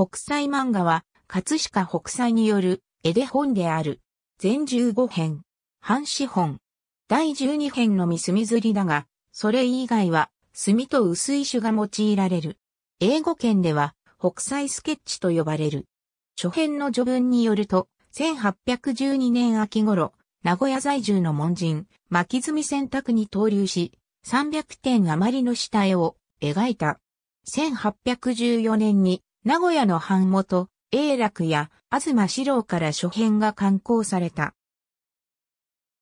北斎漫画は、葛飾北斎による絵で本である。全15編。半紙本。第12編のみ墨刷りだが、それ以外は墨と薄い種が用いられる。英語圏では北斎スケッチと呼ばれる。初編の序文によると、1812年秋頃、名古屋在住の門人、巻墨選択に投入し、300点余りの下絵を描いた。1814年に名古屋の版元、永楽や東四郎から書編が刊行された。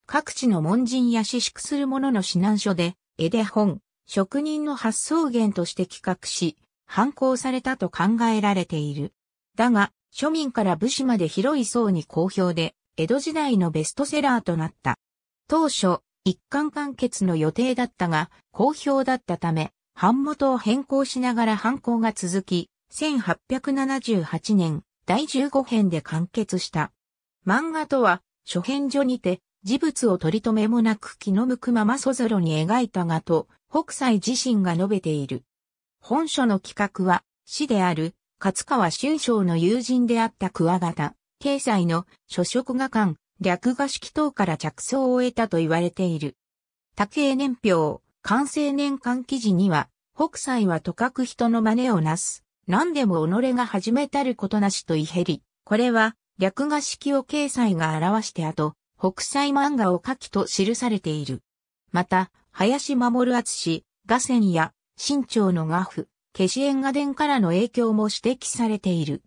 各地の門人や私宿する者の指南書で、絵で本、職人の発想源として企画し、反抗されたと考えられている。だが、庶民から武士まで広い層に好評で、江戸時代のベストセラーとなった。当初、一貫完結の予定だったが、好評だったため、版元を変更しながら犯行が続き、1878年第15編で完結した。漫画とは、初編所にて、事物を取り留めもなく気の向くままそぞろに描いたがと、北斎自身が述べている。本書の企画は、死である、勝川修章の友人であった桑形、経済の諸職画館、略画式等から着想を得たと言われている。竹英年表、完成年間記事には、北斎はとかく人の真似をなす。何でも己が始めたることなしといへり。これは、略画式を掲載が表して後、北斎漫画を書きと記されている。また、林守厚氏、画仙や、新潮の画布、消し縁画伝からの影響も指摘されている。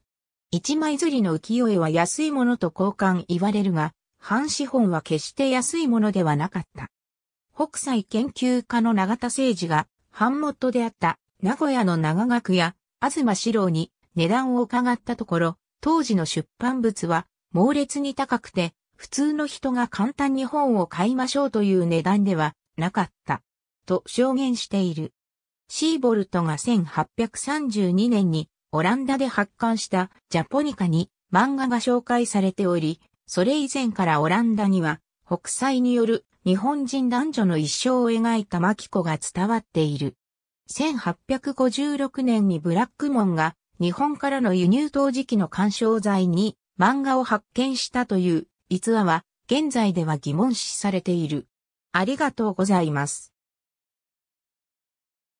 一枚釣りの浮世絵は安いものと交換言われるが、半資本は決して安いものではなかった。北斎研究家の永田誠二が、版元であった名古屋の長学や東四郎に値段を伺ったところ、当時の出版物は猛烈に高くて、普通の人が簡単に本を買いましょうという値段ではなかった、と証言している。シーボルトが1832年にオランダで発刊したジャポニカに漫画が紹介されており、それ以前からオランダには北斎による日本人男女の一生を描いたマキコが伝わっている。1856年にブラックモンが日本からの輸入陶磁器の干渉剤に漫画を発見したという逸話は現在では疑問視されている。ありがとうございます。